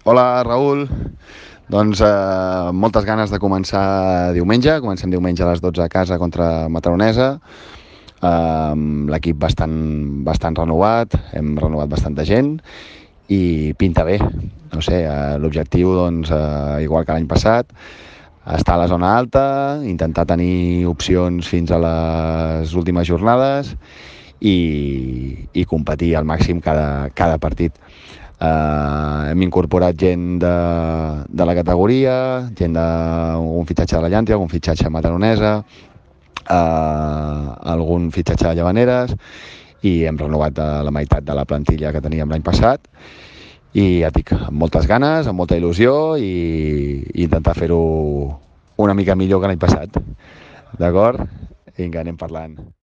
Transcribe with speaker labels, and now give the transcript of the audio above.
Speaker 1: Hola, Raül. Doncs eh, moltes ganes de començar diumenge. Comencem diumenge a les 12 a casa contra Mataronesa. Eh, L'equip bastant, bastant renovat, hem renovat bastanta gent i pinta bé. No sé, eh, l'objectiu, doncs, eh, igual que l'any passat, estar a la zona alta, intentar tenir opcions fins a les últimes jornades i, i competir al màxim cada, cada partit. Eh, hem incorporat gent de, de la categoria, gent d'un fitxatge de la Llàntia, algun fitxatge mataronesa, eh, algun fitxatge de Llevaneres, i hem renovat eh, la meitat de la plantilla que teníem l'any passat i ja dic, amb moltes ganes, amb molta il·lusió i, i intentar fer-ho una mica millor que l'any passat. D'acord? Vinga, anem parlant.